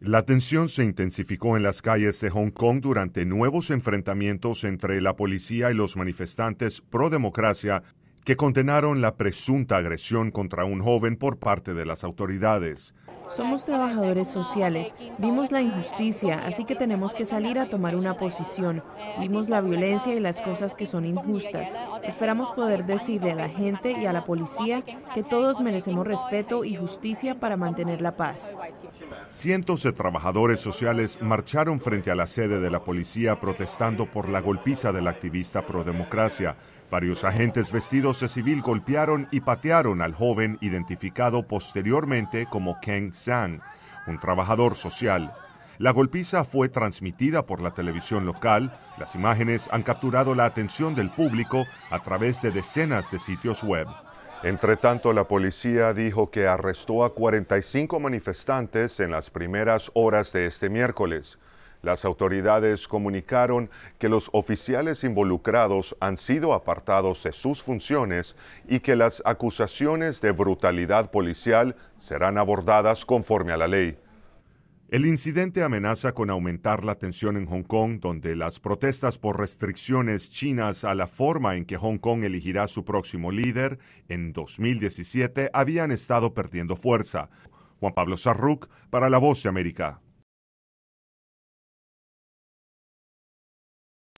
La tensión se intensificó en las calles de Hong Kong durante nuevos enfrentamientos entre la policía y los manifestantes pro democracia que condenaron la presunta agresión contra un joven por parte de las autoridades. Somos trabajadores sociales, vimos la injusticia, así que tenemos que salir a tomar una posición. Vimos la violencia y las cosas que son injustas. Esperamos poder decirle a la gente y a la policía que todos merecemos respeto y justicia para mantener la paz. Cientos de trabajadores sociales marcharon frente a la sede de la policía protestando por la golpiza del activista pro democracia Varios agentes vestidos de civil golpearon y patearon al joven identificado posteriormente como Ken Zhang, un trabajador social. La golpiza fue transmitida por la televisión local. Las imágenes han capturado la atención del público a través de decenas de sitios web. Entre tanto, la policía dijo que arrestó a 45 manifestantes en las primeras horas de este miércoles. Las autoridades comunicaron que los oficiales involucrados han sido apartados de sus funciones y que las acusaciones de brutalidad policial serán abordadas conforme a la ley. El incidente amenaza con aumentar la tensión en Hong Kong, donde las protestas por restricciones chinas a la forma en que Hong Kong elegirá su próximo líder en 2017 habían estado perdiendo fuerza. Juan Pablo Sarruk para La Voz de América.